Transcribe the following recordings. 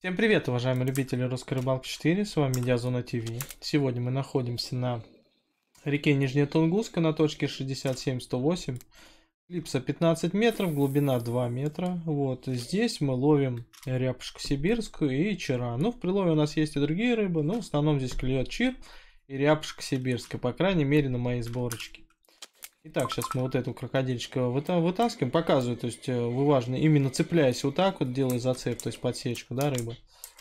Всем привет, уважаемые любители Русской рыбалки 4, с вами Медиазона ТВ. Сегодня мы находимся на реке Нижняя Тунгуска на точке 67-108. Липса 15 метров, глубина 2 метра. Вот здесь мы ловим ряпушку сибирскую и чера. Ну, в прилове у нас есть и другие рыбы, но в основном здесь клюет чир и ряпушка сибирская, по крайней мере на моей сборочке. Итак, сейчас мы вот эту крокодильчика вытаскиваем, показываю, то есть э, выважно, именно цепляясь вот так вот, делая зацеп, то есть подсечку, да, рыба,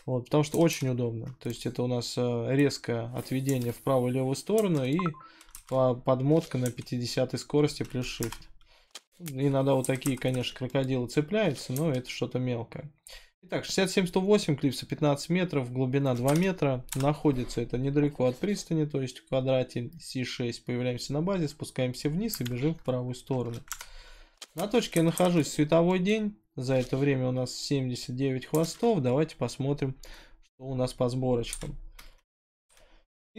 Вот, потому что очень удобно. То есть это у нас э, резкое отведение в правую и левую сторону и подмотка на 50 скорости плюс shift. Иногда вот такие, конечно, крокодилы цепляются, но это что-то мелкое. Итак, 67-108, клипса 15 метров, глубина 2 метра. Находится это недалеко от пристани, то есть в квадрате C6. Появляемся на базе, спускаемся вниз и бежим в правую сторону. На точке я нахожусь световой день. За это время у нас 79 хвостов. Давайте посмотрим, что у нас по сборочкам.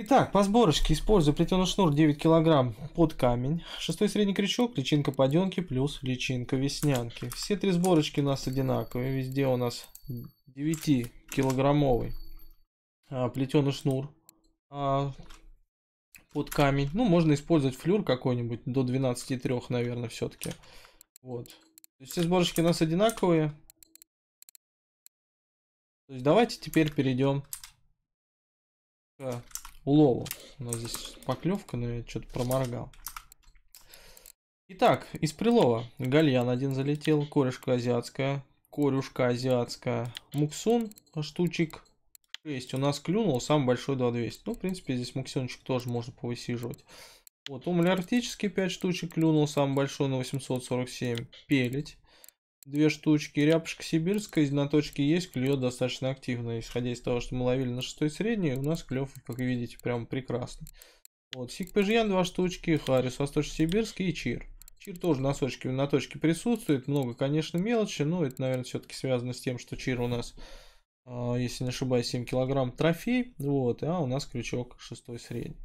Итак, по сборочке использую плетеный шнур 9 кг под камень, шестой средний крючок, личинка паденки плюс личинка веснянки. Все три сборочки у нас одинаковые, везде у нас 9 килограммовый а, плетеный шнур а, под камень. Ну, можно использовать флюр какой-нибудь до 12,3, наверное, все-таки. Вот. То есть все сборочки у нас одинаковые. То есть давайте теперь перейдем к уловов. У нас здесь поклевка, но я что-то проморгал. Итак, из прилова. Гальян один залетел, корешка азиатская, корюшка азиатская, муксун штучек 6. У нас клюнул сам большой 2200. Ну, в принципе, здесь муксунчик тоже можно повысиживать. Вот, умле арктический 5 штучек клюнул, сам большой на 847. Пелить. Две штучки. Рябушка сибирская из наточки есть, клюет достаточно активно. Исходя из того, что мы ловили на шестой средней, у нас клев, как видите, прям прекрасный. Вот, Сикпежьян два штучки, Харис восточно-сибирский и Чир. Чир тоже на сочке, на точке присутствует, много, конечно, мелочи, но это, наверное, все-таки связано с тем, что Чир у нас, а, если не ошибаюсь, 7 килограмм трофей, вот, а у нас крючок шестой средний.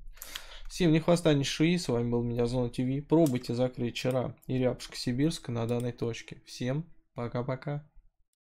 Всем не хвоста, не шуи, с вами был меня зона ТВ, пробуйте закрыть вчера и рябушка сибирская на данной точке. Всем Пока-пока.